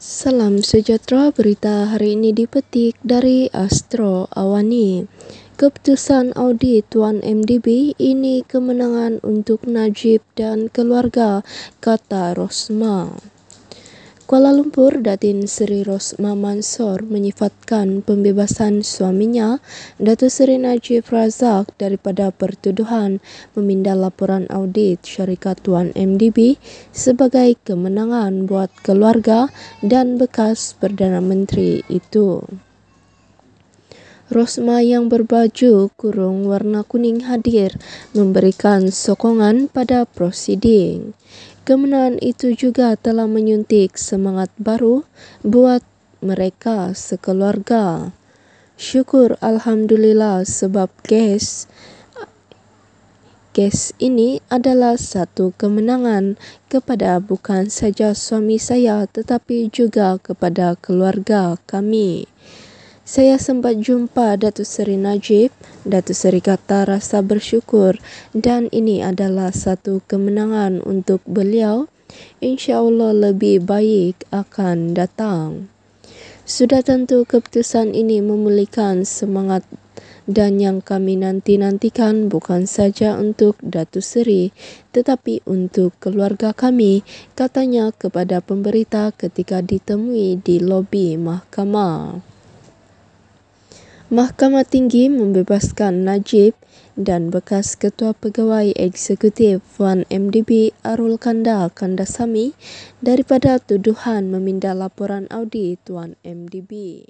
Salam sejahtera berita hari ini dipetik dari Astro Awani. Keputusan audit 1MDB ini kemenangan untuk Najib dan keluarga, kata Rosmah. Kuala Lumpur Datin Seri Rosma Mansor menyifatkan pembebasan suaminya Datu Seri Najib Razak daripada pertuduhan memindah laporan audit syarikat Tuan MDB sebagai kemenangan buat keluarga dan bekas Perdana Menteri itu. Rosma yang berbaju kurung warna kuning hadir memberikan sokongan pada prosiding. Kemenangan itu juga telah menyuntik semangat baru buat mereka sekeluarga. Syukur Alhamdulillah sebab kes kes ini adalah satu kemenangan kepada bukan saja suami saya tetapi juga kepada keluarga kami. Saya sempat jumpa Datu Seri Najib, Datu Seri kata rasa bersyukur dan ini adalah satu kemenangan untuk beliau. Insya Allah lebih baik akan datang. Sudah tentu keputusan ini memulihkan semangat dan yang kami nanti-nantikan bukan saja untuk Datu Seri tetapi untuk keluarga kami katanya kepada pemberita ketika ditemui di lobi mahkamah. Mahkamah Tinggi membebaskan Najib dan bekas Ketua Pegawai Eksekutif Wan MDB Arul Kanda Kandasami daripada tuduhan memindah laporan audit Wan MDB.